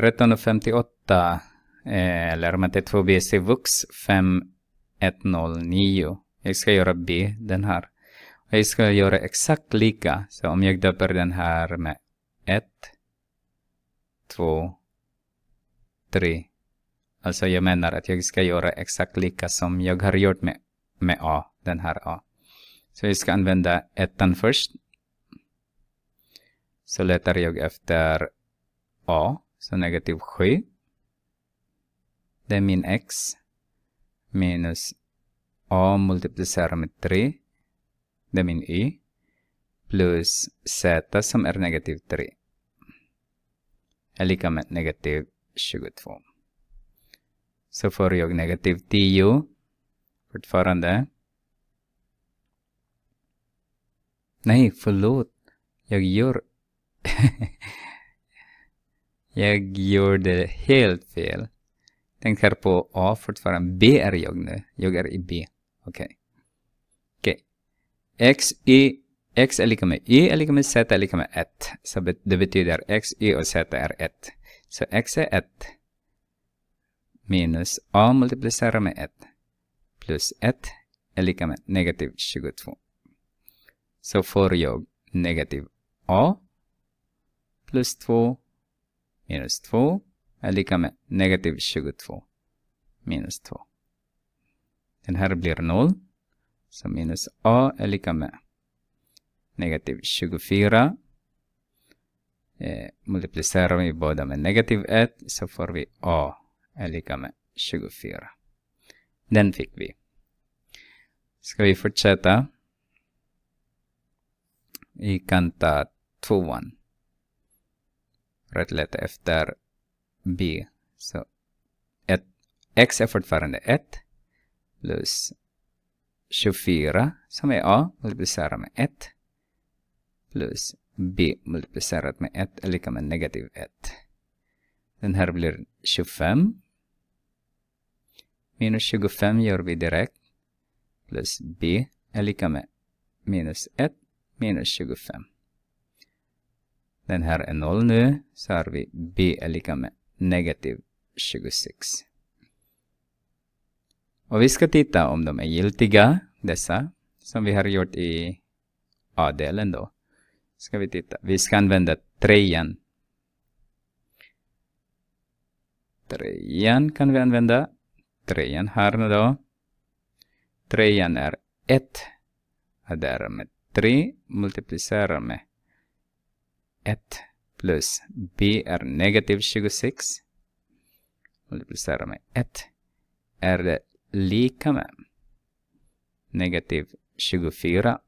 1358 eh, läromätet 2 BC Vux 5109. Jag ska göra B, den här. Och jag ska göra exakt lika. Så om jag döper den här med 1, 2, 3. Alltså jag menar att jag ska göra exakt lika som jag har gjort med, med A, den här A. Så jag ska använda ettan först. Så letar jag efter A. Så negativ 7. Det är min x minus a multiplicerat med 3. Det är min y. Plus z som är negativ 3. Är lika med negativ 22. Så får jag negativ 10 fortfarande. Nej, förlåt. Jag gör Jag gjorde helt fel. Tänk här på A fortfarande. B är jag nu. Jag är i B. Okej. Okay. Okej. Okay. X, X är lika med Y är lika med Z är lika med 1. Så det betyder X, Y och Z är 1. Så X är 1. Minus A multiplicerar med 1. Plus 1 är lika med negativ 22. Så får jag negativ A plus 2 minus 2 är lika med negativ 22 minus 2. Den här blir 0. Så minus a är lika med negativ 24. Eh, multiplicerar vi båda med negativ 1 så får vi a är lika med 24. Den fick vi. Ska vi fortsätta? Vi kan ta tvåan rätt lätt efter B. Så ett, X är fortfarande 1 plus 24 som är A multiplicerat med 1 plus B multiplicerat med 1 är lika med negativ 1. Den här blir 25. Minus 25 gör vi direkt. Plus B är lika med minus 1 minus 25. Den här är 0 nu, så har vi b är lika med negativ 26. Och vi ska titta om de är giltiga, dessa, som vi har gjort i A-delen då. Ska vi titta. Vi ska använda trean. Trean kan vi använda. Trean här nu då. Trean är 1. Där med 3 multiplicerar med 1 plus b är negativ 26 multiplicerar med 1 är det lika med negativ 24.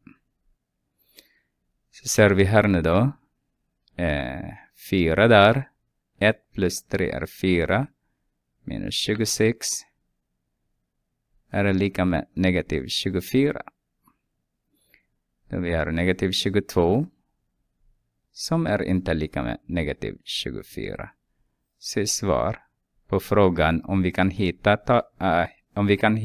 Så ser vi här nu då. Eh, 4 där. 1 plus 3 är 4. Minus 26 är lika med negativ 24. Då vi har negativ 22 som är inte lika med negativ 24. Se svar på frågan om vi kan hitta ta, äh, om vi kan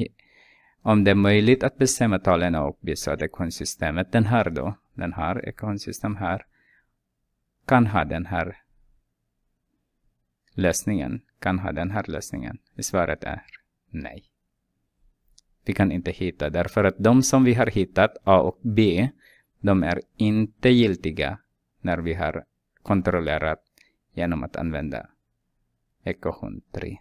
om det är möjligt att bestämma talen och visa att konsystemet. Den här då, den här ekonsystem här, kan ha den här lösningen. Kan ha den här lösningen. Svaret är nej. Vi kan inte hitta därför att de som vi har hittat, A och B, de är inte giltiga när vi har kontrollerat genom att använda ekvation 3.